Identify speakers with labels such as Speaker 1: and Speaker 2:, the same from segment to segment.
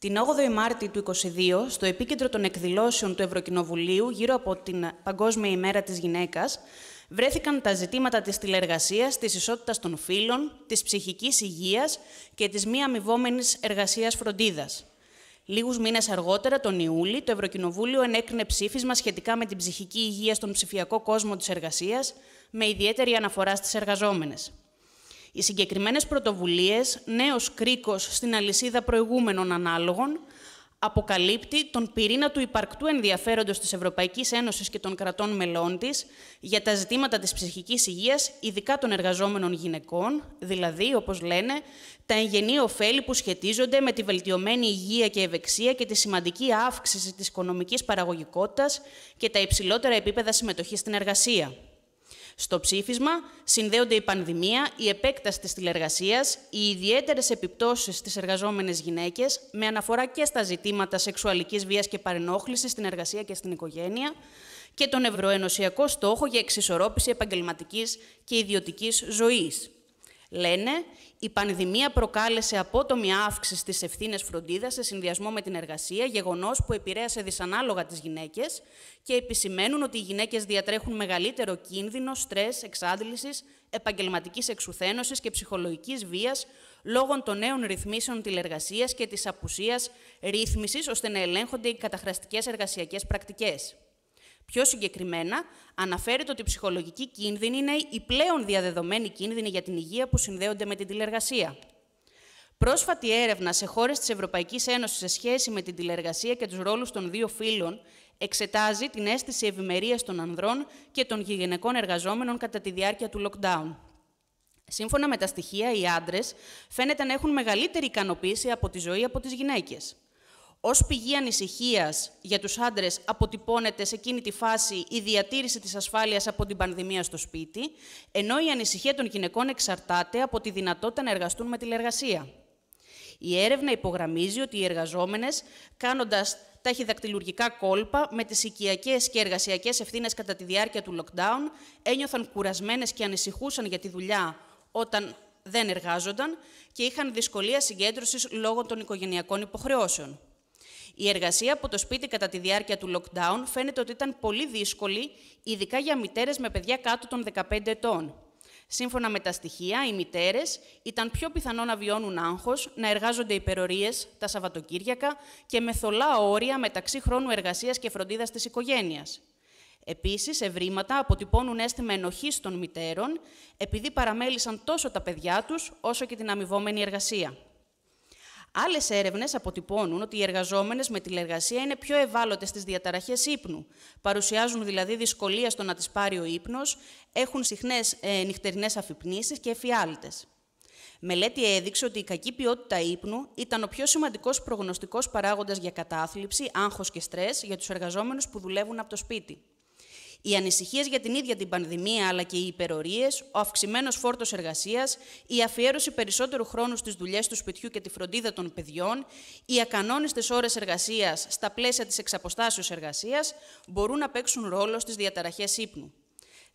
Speaker 1: Την 8η Μάρτη του 2022, στο επίκεντρο των εκδηλώσεων του Ευρωκοινοβουλίου γύρω από την Παγκόσμια ημέρα της γυναίκας, βρέθηκαν τα ζητήματα της τηλεργασίας, της ισότητας των φύλων, της ψυχικής υγείας και της μη αμοιβόμενης εργασίας φροντίδας. Λίγους μήνες αργότερα, τον Ιούλη, το Ευρωκοινοβούλιο ενέκρινε ψήφισμα σχετικά με την ψυχική υγεία στον ψηφιακό κόσμο της εργασίας, με ιδιαίτερη αναφορά στις εργαζόμενες. Οι συγκεκριμένες πρωτοβουλίες, νέος κρίκος στην αλυσίδα προηγούμενων ανάλογων, αποκαλύπτει τον πυρήνα του υπαρκτού ενδιαφέροντος της Ευρωπαϊκής Ένωσης και των κρατών μελών της για τα ζητήματα της ψυχικής υγείας, ειδικά των εργαζόμενων γυναικών, δηλαδή, όπως λένε, τα εγγενή ωφέλη που σχετίζονται με τη βελτιωμένη υγεία και ευεξία και τη σημαντική αύξηση της οικονομικής παραγωγικότητας και τα υψηλότερα επίπεδα συμμετοχής στην εργασία. Στο ψήφισμα συνδέονται η πανδημία, η επέκταση της τηλεργασίας, οι ιδιαίτερες επιπτώσεις στις εργαζόμενες γυναίκες, με αναφορά και στα ζητήματα σεξουαλικής βίας και παρενόχλησης στην εργασία και στην οικογένεια, και τον ευρωενωσιακό στόχο για εξισορρόπηση επαγγελματικής και ιδιωτικής ζωής. Λένε, η πανδημία προκάλεσε απότομη αύξηση της ευθύνες φροντίδας σε συνδυασμό με την εργασία, γεγονός που επηρέασε δυσανάλογα τις γυναίκες και επισημαίνουν ότι οι γυναίκες διατρέχουν μεγαλύτερο κίνδυνο στρες, εξάντλησης, επαγγελματικής εξουθένωσης και ψυχολογικής βίας λόγω των νέων ρυθμίσεων τηλεργασίας και της απουσίας ρύθμισης ώστε να ελέγχονται οι καταχραστικές εργασιακές πρακτικές. Πιο συγκεκριμένα, αναφέρεται ότι οι ψυχολογική κίνδυνη είναι οι πλέον διαδεδομένοι κίνδυνοι για την υγεία που συνδέονται με την τηλεργασία. Πρόσφατη έρευνα σε χώρες της Ευρωπαϊκής Ένωσης σε σχέση με την τηλεργασία και τους ρόλους των δύο φύλων εξετάζει την αίσθηση ευημερίας των ανδρών και των γυναικών εργαζόμενων κατά τη διάρκεια του lockdown. Σύμφωνα με τα στοιχεία, οι άντρες φαίνεται να έχουν μεγαλύτερη ικανοποίηση από τη ζωή από τις γυναίκες. Ως πηγή ανησυχίας για τους άντρες, αποτυπώνεται σε εκείνη τη φάση η διατήρηση της ασφάλειας από την πανδημία στο σπίτι, ενώ η ανησυχία των γυναικών εξαρτάται από τη δυνατότητα να εργαστούν με τηλεργασία. Η έρευνα υπογραμμίζει ότι οι εργαζόμενες, κάνοντας ταχυδακτηλουργικά κόλπα με τις οικιακές και εργασιακές ευθύνες κατά τη διάρκεια του lockdown, ένιωθαν κουρασμένες και ανησυχούσαν για τη δουλειά όταν δεν εργάζονταν και είχαν δυσκολία συγκέντρωσης λόγω των οικογενειακών υποχρεώσεων. Η εργασία από το σπίτι κατά τη διάρκεια του lockdown φαίνεται ότι ήταν πολύ δύσκολη, ειδικά για μητέρες με παιδιά κάτω των 15 ετών. Σύμφωνα με τα στοιχεία, οι μητέρες ήταν πιο πιθανό να βιώνουν άγχος, να εργάζονται υπερορίες τα Σαββατοκύριακα και με θολά όρια μεταξύ χρόνου εργασίας και φροντίδας της οικογένειας. Επίσης, ευρήματα αποτυπώνουν αίσθημα ενοχής των μητέρων, επειδή παραμέλησαν τόσο τα παιδιά τους όσο και την αμοιβόμενη εργασία. Άλλες έρευνες αποτυπώνουν ότι οι εργαζόμενες με τηλεργασία είναι πιο ευάλωτες στις διαταραχές ύπνου. Παρουσιάζουν δηλαδή δυσκολία στο να τις πάρει ο ύπνος, έχουν συχνές ε, νυχτερινές αφυπνήσεις και εφιάλτες. Μελέτη έδειξε ότι η κακή ποιότητα ύπνου ήταν ο πιο σημαντικός προγνωστικός παράγοντας για κατάθλιψη, άγχος και στρες για τους εργαζόμενους που δουλεύουν από το σπίτι. Οι ανησυχίες για την ίδια την πανδημία αλλά και οι υπερορίες, ο αυξημένος φόρτος εργασίας, η αφιέρωση περισσότερου χρόνου στις δουλειές του σπιτιού και τη φροντίδα των παιδιών, οι ακανόνιστες ώρες εργασίας στα πλαίσια της εξαποστάσεω εργασίας μπορούν να παίξουν ρόλο στις διαταραχές ύπνου.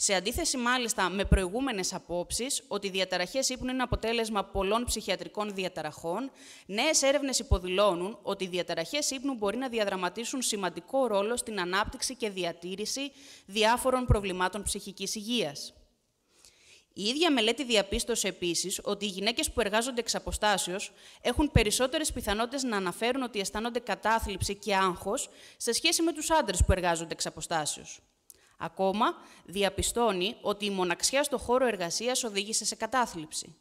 Speaker 1: Σε αντίθεση μάλιστα με προηγούμενες απόψεις ότι οι διαταραχές ύπνου είναι αποτέλεσμα πολλών ψυχιατρικών διαταραχών, νέες έρευνες υποδηλώνουν ότι οι διαταραχές ύπνου μπορεί να διαδραματίσουν σημαντικό ρόλο στην ανάπτυξη και διατήρηση διάφορων προβλημάτων ψυχικής υγείας. Η ίδια μελέτη διαπίστωσε επίσης ότι οι γυναίκες που εργάζονται εξ αποστάσεως έχουν περισσότερες πιθανότητες να αναφέρουν ότι αισθάνονται κατάθλιψη και άγχος σε σχέση με τους άντρες που εργάζονται εξ αποστάσεως. Ακόμα, διαπιστώνει ότι η μοναξιά στο χώρο εργασίας οδήγησε σε κατάθλιψη.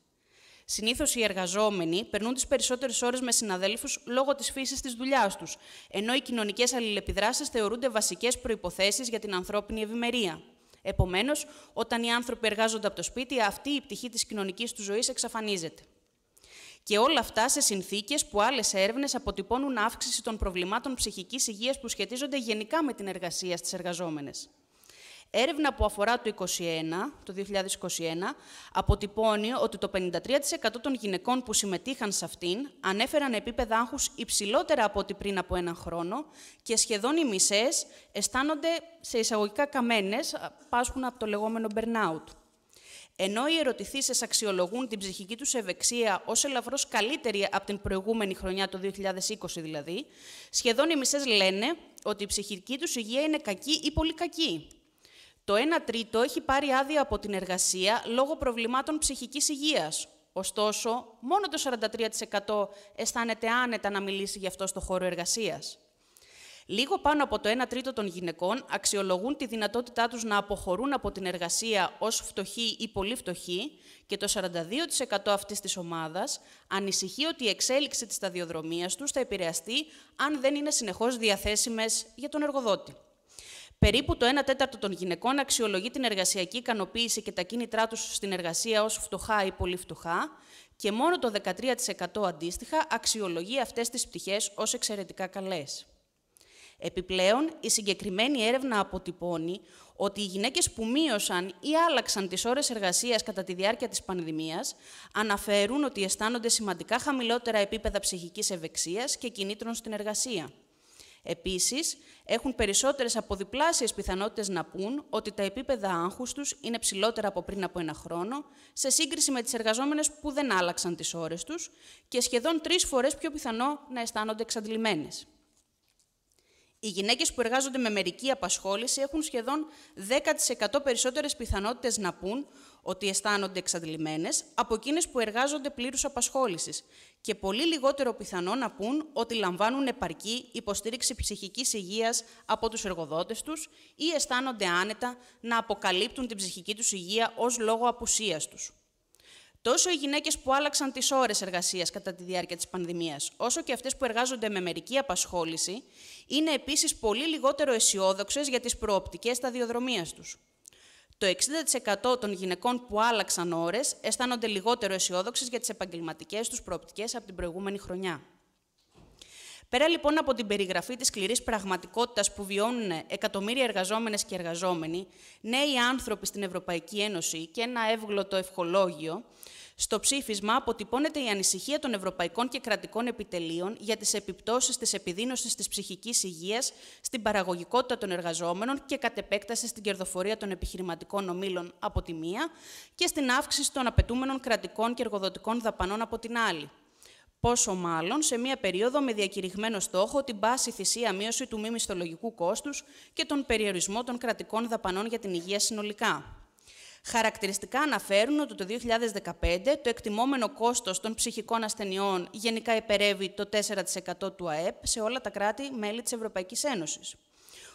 Speaker 1: Συνήθως οι εργαζόμενοι περνούν τις περισσότερες ώρες με συναδέλφους λόγω της φύσης της δουλειάς τους, ενώ οι κοινωνικές αλληλεπιδράσεις θεωρούνται βασικές προποθέσει για την ανθρώπινη ευημερία. Επομένως, όταν οι άνθρωποι εργάζονται από το σπίτι, αυτή η πτυχή της κοινωνικής τους ζωής εξαφανίζεται. Και όλα αυτά σε συνθήκες που άλλες έρευνες αποτυπώνουν αύξηση των προβλημάτων ψυχικής υγείας που σχετίζονται γενικά με την εργασία στις εργαζόμενες. Έρευνα που αφορά το 2021, το 2021 αποτυπώνει ότι το 53% των γυναικών που συμμετείχαν σε αυτήν ανέφεραν επίπεδα άγχους υψηλότερα από ό,τι πριν από έναν χρόνο και σχεδόν οι μισές αισθάνονται σε εισαγωγικά καμένες, πάσχουν από το λεγόμενο burnout. Ενώ οι ερωτηθήσεις αξιολογούν την ψυχική τους ευεξία ως ελαφρώς καλύτερη από την προηγούμενη χρονιά, το 2020 δηλαδή, σχεδόν οι μισές λένε ότι η ψυχική τους υγεία είναι κακή ή πολύ κακή. Το 1 τρίτο έχει πάρει άδεια από την εργασία λόγω προβλημάτων ψυχικής υγείας. Ωστόσο, μόνο το 43% αισθάνεται άνετα να μιλήσει γι' αυτό στο χώρο εργασίας. Λίγο πάνω από το 1 τρίτο των γυναικών αξιολογούν τη δυνατότητά τους να αποχωρούν από την εργασία ως φτωχοί ή πολύ φτωχοί και το 42% αυτής της ομάδας ανησυχεί ότι η εξέλιξη της σταδιοδρομίας τους θα επηρεαστεί αν δεν είναι συνεχώς διαθέσιμες για τον εργοδότη. Περίπου το 1 τέταρτο των γυναικών αξιολογεί την εργασιακή ικανοποίηση και τα κίνητρά τους στην εργασία ως φτωχά ή πολύ φτωχά, και μόνο το 13% αντίστοιχα αξιολογεί αυτές τις πτυχές ως εξαιρετικά καλές. Επιπλέον, η συγκεκριμένη έρευνα αποτυπώνει ότι οι γυναίκες που μείωσαν ή άλλαξαν τις ώρες εργασίας κατά τη διάρκεια της πανδημίας αναφέρουν ότι αισθάνονται σημαντικά χαμηλότερα επίπεδα ψυχικής ευεξίας και κινήτρων στην εργασία. Επίσης, έχουν περισσότερες από πιθανότητες να πούν ότι τα επίπεδα άγχους τους είναι ψηλότερα από πριν από ένα χρόνο, σε σύγκριση με τις εργαζόμενες που δεν άλλαξαν τις ώρες τους και σχεδόν τρεις φορές πιο πιθανό να αισθάνονται εξαντλημένες. Οι γυναίκες που εργάζονται με μερική απασχόληση έχουν σχεδόν 10% περισσότερες πιθανότητες να πούν ότι αισθάνονται εξαντλημένες από εκείνες που εργάζονται πλήρους απασχόλησης και πολύ λιγότερο πιθανό να πούν ότι λαμβάνουν επαρκή υποστήριξη ψυχικής υγείας από τους εργοδότες τους ή αισθάνονται άνετα να αποκαλύπτουν την ψυχική τους υγεία ως λόγο απουσίας τους. Τόσο οι γυναίκες που άλλαξαν τις ώρες εργασίας κατά τη διάρκεια της πανδημίας, όσο και αυτές που εργάζονται με μερική απασχόληση, είναι επίσης πολύ λιγότερο αισιόδοξες για τις προοπτικές σταδιοδρομίας τους. Το 60% των γυναικών που άλλαξαν ώρες αισθάνονται λιγότερο αισιόδοξες για τις επαγγελματικές τους προοπτικές από την προηγούμενη χρονιά. Πέρα λοιπόν από την περιγραφή της σκληρής πραγματικότητας που βιώνουν εκατομμύρια εργαζόμενες και εργαζόμενοι, νέοι άνθρωποι στην Ευρωπαϊκή Ένωση και ένα εύγλωτο ευχολόγιο, στο ψήφισμα αποτυπώνεται η ανησυχία των ευρωπαϊκών και κρατικών επιτελείων για τις επιπτώσεις της επιδείνωσης της ψυχικής υγείας στην παραγωγικότητα των εργαζόμενων και κατ' επέκταση στην κερδοφορία των επιχειρηματικών ομήλων από τη μία και στην αύξηση των απαιτούμενων κρατικών και εργοδοτικών δαπανών από την άλλη. Πόσο μάλλον σε μία περίοδο με διακηρυγμένο στόχο την πάση θυσία μείωση του μη μισθολογικού κόστους και τον περιορισμό των κρατικών δαπανών για την υγεία συνολικά. Χαρακτηριστικά αναφέρουν ότι το 2015 το εκτιμόμενο κόστος των ψυχικών ασθενειών γενικά υπερεύει το 4% του ΑΕΠ σε όλα τα κράτη-μέλη της Ευρωπαϊκής Ένωσης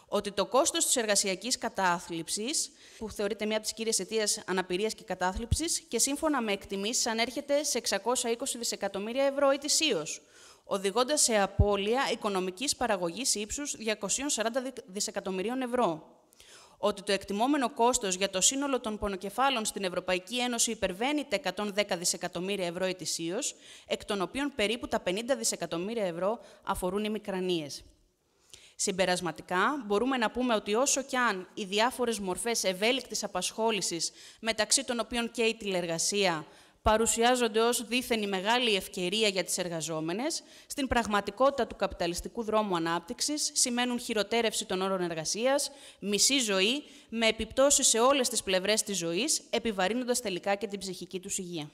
Speaker 1: ότι το κόστος της εργασιακής κατάθλιψης, που θεωρείται μία από τις κύριες αιτίες αναπηρίας και κατάθλιψης, και σύμφωνα με εκτιμήσεις ανέρχεται σε 620 δισεκατομμύρια ευρώ ετησίως, οδηγώντας σε απώλεια οικονομικής παραγωγής ύψους 240 δισεκατομμυρίων ευρώ ότι το εκτιμόμενο κόστος για το σύνολο των πονοκεφάλων στην Ευρωπαϊκή Ένωση υπερβαίνει τα 110 δισεκατομμύρια ευρώ ετησίως, εκ των οποίων περίπου τα 50 δισεκατομμύρια ευρώ αφορούν οι μικρανίες. Συμπερασματικά, μπορούμε να πούμε ότι όσο κι αν οι διάφορες μορφές ευέλικτης απασχόλησης, μεταξύ των οποίων και η τηλεργασία, παρουσιάζονται ως δίθεν μεγάλη ευκαιρία για τις εργαζόμενες, στην πραγματικότητα του καπιταλιστικού δρόμου ανάπτυξης σημαίνουν χειροτέρευση των όρων εργασίας, μισή ζωή, με επιπτώσεις σε όλες τις πλευρές της ζωής, επιβαρύνοντας τελικά και την ψυχική τους υγεία.